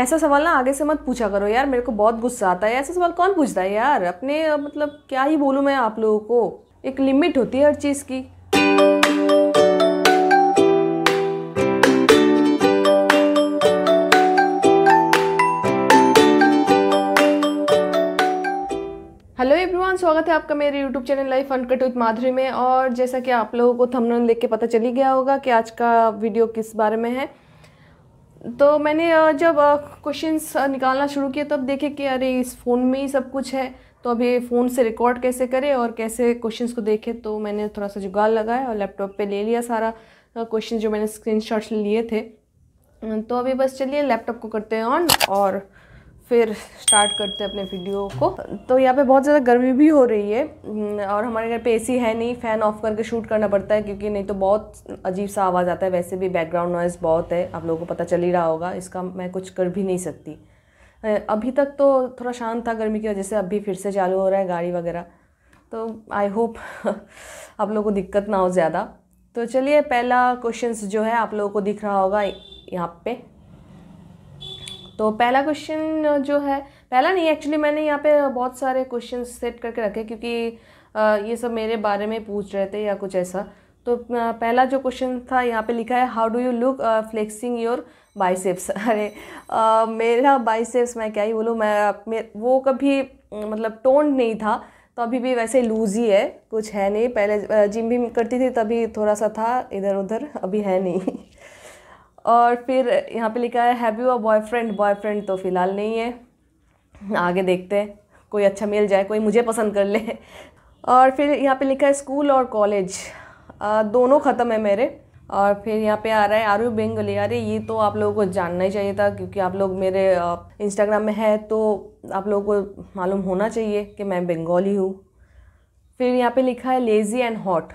ऐसा सवाल ना आगे से मत पूछा करो यार मेरे को बहुत गुस्सा आता है ऐसा सवाल कौन पूछता है यार अपने मतलब क्या ही बोलूँ मैं आप लोगों को एक लिमिट होती है हर चीज़ की हेलो एवरीवन स्वागत है आपका मेरे YouTube channel life uncut with Madhuri में और जैसा कि आप लोगों को थंबनेल देख के पता चली गया होगा कि आज का वीडियो किस बारे में है तो मैंने जब क्वेश्चंस निकालना शुरू किया तब देखे कि अरे इस फ़ोन में ही सब कुछ है तो अब ये फ़ोन से रिकॉर्ड कैसे करें और कैसे क्वेश्चंस को देखें तो मैंने थोड़ा सा जुगाड़ लगाया और लैपटॉप पे ले लिया सारा क्वेश्चन जो मैंने स्क्रीनशॉट्स लिए थे तो अभी बस चलिए लैपटॉप को करते हैं ऑन और फिर स्टार्ट करते हैं अपने वीडियो को तो यहाँ पे बहुत ज़्यादा गर्मी भी हो रही है हम्म, और हमारे घर पे एसी है नहीं फ़ैन ऑफ करके शूट करना पड़ता है क्योंकि नहीं तो बहुत अजीब सा आवाज़ आता है वैसे भी बैकग्राउंड नॉइज़ बहुत है आप लोगों को पता चल ही रहा होगा इसका मैं कुछ कर भी नहीं सकती अभी तक तो थोड़ा शांत था गर्मी की वजह से अभी फिर से चालू हो रहा है गाड़ी वगैरह तो आई होप आप लोगों को दिक्कत ना हो ज़्यादा तो चलिए पहला क्वेश्चन जो है आप लोगों को दिख रहा होगा यहाँ पे तो पहला क्वेश्चन जो है पहला नहीं एक्चुअली मैंने यहाँ पे बहुत सारे क्वेश्चन सेट करके रखे क्योंकि ये सब मेरे बारे में पूछ रहे थे या कुछ ऐसा तो पहला जो क्वेश्चन था यहाँ पे लिखा है how do you look flexing your biceps अरे आ, मेरा बाइसेप्स मैं क्या ही बोलूँ मैं वो कभी मतलब टोन नहीं था तो अभी भी वैसे लूज ही है कुछ है नहीं पहले जिम भी करती थी तभी थोड़ा सा था इधर उधर अभी है नहीं और फिर यहाँ पे लिखा है have you a boyfriend boyfriend तो फ़िलहाल नहीं है आगे देखते हैं कोई अच्छा मिल जाए कोई मुझे पसंद कर ले और फिर यहाँ पे लिखा है स्कूल और कॉलेज दोनों ख़त्म है मेरे और फिर यहाँ पे आ रहा है आर यू बेंगली अरे ये तो आप लोगों को जानना ही चाहिए था क्योंकि आप लोग मेरे इंस्टाग्राम में है तो आप लोगों को मालूम होना चाहिए कि मैं बंगाली हूँ फिर यहाँ पे लिखा है lazy and hot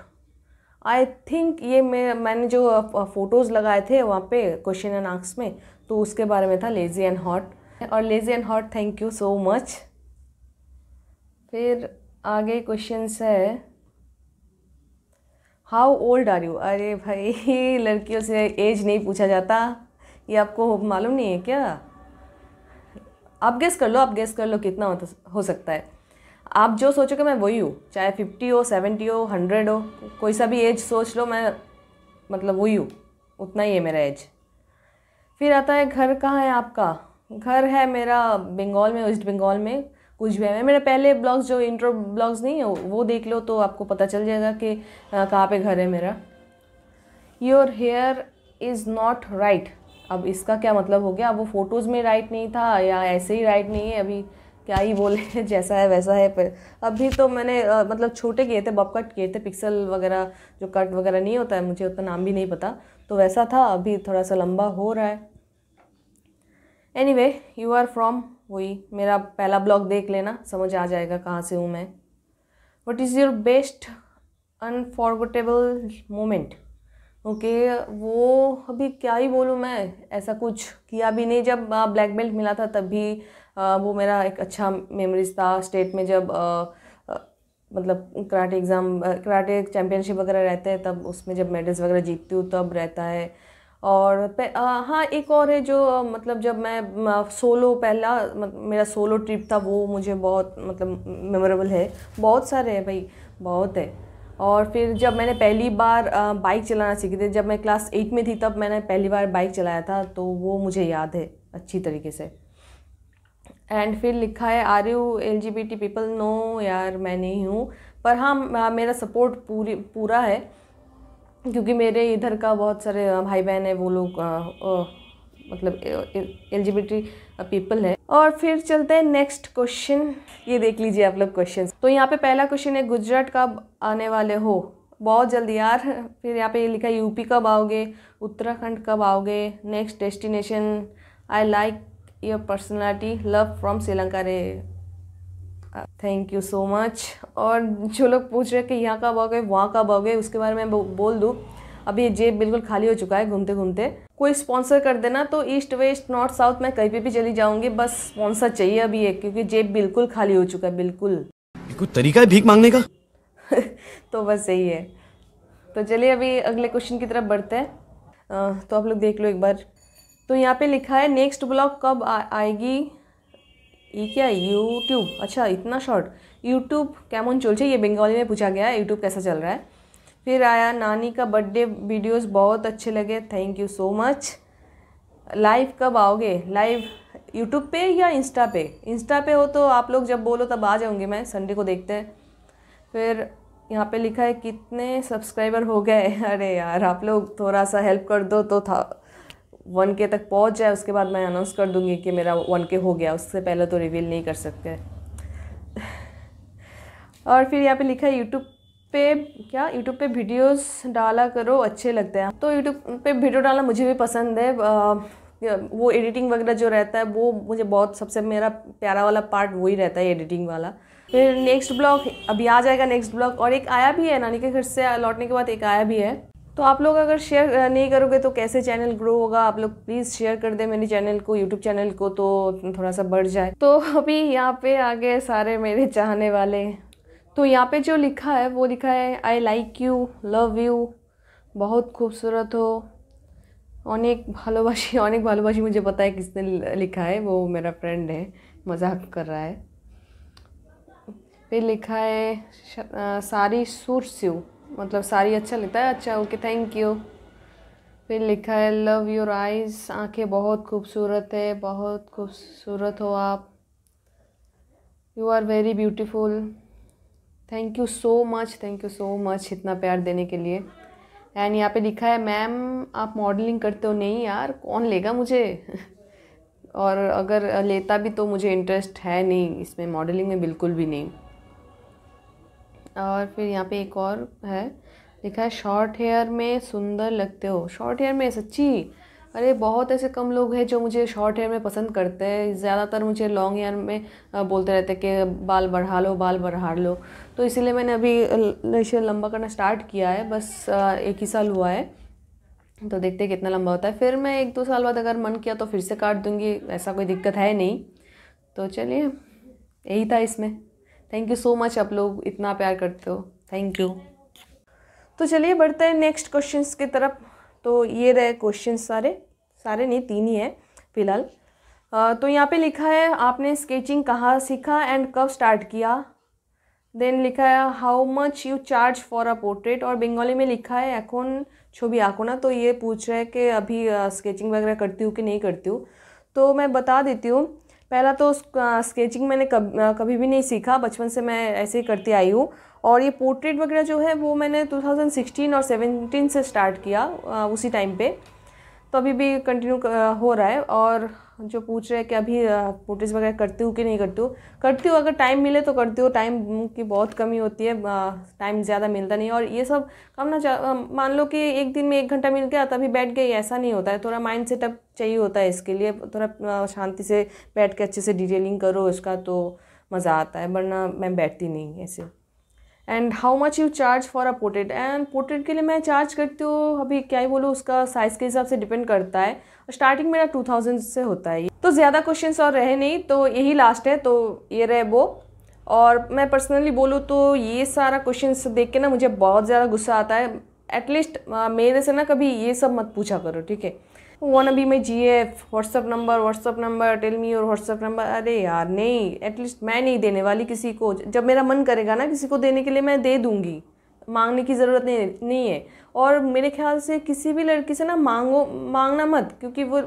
I think ये मैं मैंने जो फ़ोटोज़ लगाए थे वहाँ पे क्वेश्चन एंड आंक्स में तो उसके बारे में था लेज़ी एंड हॉट और lazy and hot thank you so much फिर आगे क्वेश्चंस है हाउ ओल्ड आर यू अरे भाई लड़कियों से एज नहीं पूछा जाता ये आपको मालूम नहीं है क्या आप गेस कर लो आप गेस कर लो कितना हो तो, सकता है आप जो सोचोगे मैं वही हूँ चाहे फिफ्टी हो सेवेंटी हो हंड्रेड हो कोई सा भी एज सोच लो मैं मतलब वही हूँ उतना ही है मेरा एज फिर आता है घर कहाँ है आपका घर है मेरा बंगाल में वेस्ट बंगाल में कुछ भी है मेरे पहले ब्लॉग्स जो इंट्रो ब्लॉग्स नहीं है वो देख लो तो आपको पता चल जाएगा कि कहाँ पे घर है मेरा your hair is not right अब इसका क्या मतलब हो गया अब वो फ़ोटोज़ में राइट नहीं था या ऐसे ही राइट नहीं है अभी क्या ही बोले जैसा है वैसा है पर अभी तो मैंने आ, मतलब छोटे किए थे बब कट किए थे पिक्सल वगैरह जो कट वगैरह नहीं होता है मुझे उतना नाम भी नहीं पता तो वैसा था अभी थोड़ा सा लंबा हो रहा है anyway you are from वही मेरा पहला ब्लॉग देख लेना समझ आ जाएगा कहाँ से हूँ मैं what is your best unforgettable moment okay वो अभी क्या ही बोलूँ मैं ऐसा कुछ किया भी नहीं जब ब्लैक हाँ, बेल्ट मिला था तब भी वो मेरा एक अच्छा मेमोरीज था स्टेट में जब मतलब कराटे एग्ज़ाम कराटे चैम्पियनशिप वगैरह रहते हैं तब उसमें जब मेडल्स वगैरह जीतती हूँ तब रहता है और हाँ एक और है जो मतलब जब मैं सोलो पहला मेरा सोलो ट्रिप था वो मुझे बहुत मतलब मेमोरेबल है बहुत सारे हैं भाई बहुत है और फिर जब मैंने पहली बार बाइक चलाना सीखी थी जब मैं क्लास एट में थी तब मैंने पहली बार बाइक चलाया था तो वो मुझे याद है अच्छी तरीके से एंड फिर लिखा है are you L G B T people no यार मैं नहीं हूँ पर हाँ मेरा सपोर्ट पूरी पूरा है क्योंकि मेरे इधर का बहुत सारे भाई बहन है वो लोग मतलब L G B T people है और फिर चलते हैं नेक्स्ट क्वेश्चन ये देख लीजिए आप लोग क्वेश्चन तो यहाँ पे पहला क्वेश्चन है गुजरात कब आने वाले हो बहुत जल्दी यार फिर यहाँ पे ये लिखा है यूपी कब आओगे उत्तराखंड कब आओगे next destination I like your personality love from Sri Lanka रे थैंक यू सो मच और जो लोग पूछ रहे हैं कि यहाँ कब आओगे वहाँ कब आओगे उसके बारे में बोल दूँ अभी ये जेब बिल्कुल खाली हो चुका है घूमते घूमते कोई स्पॉन्सर कर देना तो ईस्ट वेस्ट नॉर्थ साउथ मैं कहीं पे भी चली जाऊँगी बस स्पॉन्सर चाहिए अभी एक क्योंकि जेब बिल्कुल खाली हो चुका है बिल्कुल कोई तरीका है भीख मांगने का तो बस यही है तो चलिए अभी अगले क्वेश्चन की तरफ बढ़ते हैं तो आप लोग देख लो एक बार तो यहाँ पे लिखा है नेक्स्ट ब्लॉग कब आ, आएगी ये क्या यूट्यूब अच्छा इतना शॉर्ट यूट्यूब कैमन चलचे ये बंगाली में पूछा गया है यूट्यूब कैसा चल रहा है फिर आया नानी का बर्थडे वीडियोस बहुत अच्छे लगे thank you so much live कब आओगे लाइव यूट्यूब पे या इंस्टा पे इंस्टा पे हो तो आप लोग जब बोलो तब आ जाऊँगी मैं संडे को देखते हैं फिर यहाँ पे लिखा है कितने सब्सक्राइबर हो गए अरे यार आप लोग थोड़ा सा हेल्प कर दो तो था वन के तक पहुंच जाए उसके बाद मैं अनाउंस कर दूंगी कि मेरा वन के हो गया उससे पहले तो रिवील नहीं कर सकते और फिर यहाँ पे लिखा है यूट्यूब पे क्या यूट्यूब पे वीडियोस डाला करो अच्छे लगते हैं तो यूट्यूब पे वीडियो डालना मुझे भी पसंद है आ, वो एडिटिंग वगैरह जो रहता है वो मुझे बहुत सबसे मेरा प्यारा वाला पार्ट वही रहता है एडिटिंग वाला फिर नेक्स्ट ब्लॉग अभी आ जाएगा नेक्स्ट ब्लॉग और एक आया भी है नानी के घर से लौटने के बाद एक आया भी है तो आप लोग अगर शेयर नहीं करोगे तो कैसे चैनल ग्रो होगा आप लोग प्लीज़ शेयर कर दें मेरे चैनल को यूट्यूब चैनल को तो थोड़ा सा बढ़ जाए तो अभी यहाँ पे आ गए सारे मेरे चाहने वाले तो यहाँ पे जो लिखा है वो लिखा है I like you love you बहुत खूबसूरत हो अनेक भालोबाशी अनेक भालोबाशी मुझे पता है किसने लिखा है वो मेरा फ्रेंड है मजाक कर रहा है फिर लिखा है सारी सुरस्यू मतलब सारी अच्छा लगता है अच्छा ओके थैंक यू फिर लिखा है लव योर आइज़ आंखें बहुत खूबसूरत है बहुत खूबसूरत हो आप you are very beautiful thank you so much thank you so much इतना प्यार देने के लिए एंड यहाँ पे लिखा है मैम आप मॉडलिंग करते हो नहीं यार कौन लेगा मुझे और अगर लेता भी तो मुझे इंटरेस्ट है नहीं इसमें मॉडलिंग में बिल्कुल भी नहीं और फिर यहाँ पे एक और है लिखा है शॉर्ट हेयर में सुंदर लगते हो शॉर्ट हेयर में सच्ची अरे बहुत ऐसे कम लोग हैं जो मुझे शॉर्ट हेयर में पसंद करते हैं ज़्यादातर मुझे लॉन्ग हेयर में बोलते रहते हैं कि बाल बढ़ा लो बाल बढ़ा लो तो इसीलिए मैंने अभी इसे लंबा करना स्टार्ट किया है बस एक ही साल हुआ है तो देखते कितना लंबा होता है फिर मैं एक दो साल बाद अगर मन किया तो फिर से काट दूँगी ऐसा कोई दिक्कत है नहीं तो चलिए यही था इसमें थैंक यू सो मच आप लोग इतना प्यार करते हो थैंक यू तो चलिए बढ़ते हैं नेक्स्ट क्वेश्चंस की तरफ तो ये रहे क्वेश्चन सारे सारे नहीं तीन ही हैं फिलहाल तो यहाँ पे लिखा है आपने स्केचिंग कहाँ सीखा एंड कब स्टार्ट किया देन लिखा है how much you charge for a portrait और बंगाली में लिखा है এখন ছবি আঁকো ना तो ये पूछ रहा है कि अभी स्केचिंग वगैरह करती हूँ कि नहीं करती हूँ तो मैं बता देती हूँ पहला तो स्केचिंग मैंने कब कभी भी नहीं सीखा बचपन से मैं ऐसे ही करती आई हूँ और ये पोर्ट्रेट वगैरह जो है वो मैंने 2016 और 17 से स्टार्ट किया उसी टाइम पे तो अभी भी कंटिन्यू हो रहा है और जो पूछ रहे हैं कि अभी पोर्ट्रेट्स वगैरह करती हूँ कि नहीं करती हूँ करती हूँ अगर टाइम मिले तो करती हूँ टाइम की बहुत कमी होती है टाइम ज़्यादा मिलता नहीं और ये सब कम ना मान लो कि एक दिन में एक घंटा मिल गया तभी बैठ गए ऐसा नहीं होता है थोड़ा माइंड सेटअप चाहिए होता है इसके लिए थोड़ा शांति से बैठ के अच्छे से डिटेलिंग करो इसका तो मज़ा आता है वरना मैं बैठती नहीं ऐसे and how much you charge for a portrait and portrait के लिए मैं चार्ज करती हूँ अभी क्या ही बोलूँ उसका साइज़ के हिसाब से डिपेंड करता है स्टार्टिंग मेरा टू थाउजेंड से होता है तो ज़्यादा क्वेश्चन और रहे नहीं तो यही लास्ट है तो ये रहे वो और मैं पर्सनली बोलूँ तो ये सारा क्वेश्चन देख के ना मुझे बहुत ज़्यादा गुस्सा आता है एटलीस्ट मेरे से ना कभी ये सब मत पूछा करो ठीक है वन अभी मैं G F WhatsApp number WhatsApp number tell me और व्हाट्सअप नंबर अरे यार नहीं एटलीस्ट मैं नहीं देने वाली किसी को जब मेरा मन करेगा ना किसी को देने के लिए मैं दे दूँगी मांगने की ज़रूरत नहीं नहीं है और मेरे ख्याल से किसी भी लड़की से ना मांगो मांगना मत क्योंकि वो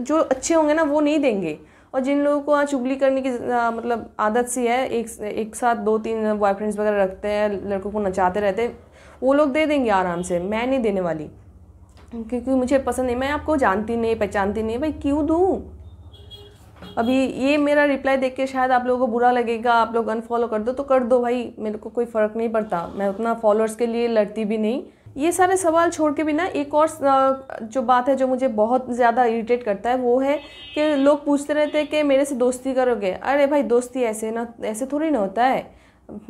जो अच्छे होंगे ना वो नहीं देंगे और जिन लोगों को आज चुगली करने की आ, मतलब आदत सी है एक एक साथ दो तीन बॉयफ्रेंड्स वगैरह रखते हैं लड़कों को नचाते रहते हैं वो लोग दे देंगे आराम से मैं नहीं देने वाली क्योंकि मुझे पसंद नहीं मैं आपको जानती नहीं पहचानती नहीं भाई क्यों दूँ अभी ये मेरा रिप्लाई देख के शायद आप लोगों को बुरा लगेगा आप लोग अनफॉलो कर दो तो कर दो भाई मेरे को कोई फ़र्क नहीं पड़ता मैं उतना फॉलोअर्स के लिए लड़ती भी नहीं ये सारे सवाल छोड़ के भी ना एक और जो बात है जो मुझे बहुत ज़्यादा इरिटेट करता है वो है कि लोग पूछते रहते हैं कि मेरे से दोस्ती करोगे अरे भाई दोस्ती ऐसे ना ऐसे थोड़ी ना होता है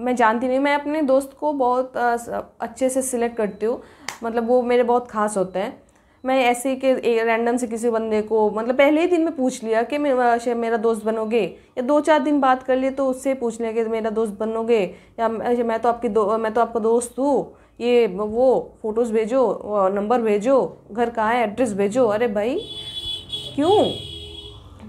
मैं जानती नहीं मैं अपने दोस्त को बहुत अच्छे से सिलेक्ट करती हूँ मतलब वो मेरे बहुत खास होते हैं मैं ऐसे ही कि रैंडम से किसी बंदे को मतलब पहले ही दिन में पूछ लिया कि मेरा दोस्त बनोगे या दो चार दिन बात कर लिए तो उससे पूछ लिया कि मेरा दोस्त बनोगे या मैं तो आपकी दो मैं तो आपका दोस्त हूँ ये वो फ़ोटोज़ भेजो नंबर भेजो घर कहाँ है एड्रेस भेजो अरे भाई क्यों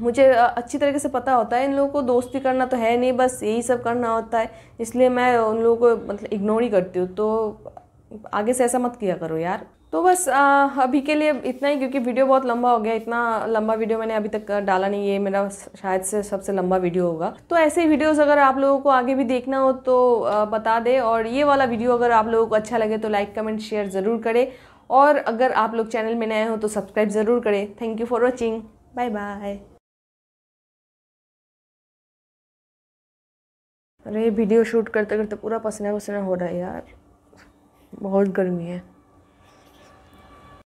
मुझे अच्छी तरीके से पता होता है इन लोगों को दोस्ती करना तो है नहीं बस यही सब करना होता है इसलिए मैं उन लोगों को मतलब इग्नोर ही करती हूँ तो आगे से ऐसा मत किया करो यार तो बस आ, अभी के लिए इतना ही क्योंकि वीडियो बहुत लंबा हो गया इतना लंबा वीडियो मैंने अभी तक डाला नहीं ये मेरा शायद से सबसे लंबा वीडियो होगा तो ऐसे ही वीडियोस अगर आप लोगों को आगे भी देखना हो तो बता दे और ये वाला वीडियो अगर आप लोगों को अच्छा लगे तो लाइक कमेंट शेयर ज़रूर करें और अगर आप लोग चैनल में नए हो तो सब्सक्राइब ज़रूर करें thank you for watching bye bye अरे वीडियो शूट करते करते पूरा पसीना पसीना हो रहा है यार बहुत गर्मी है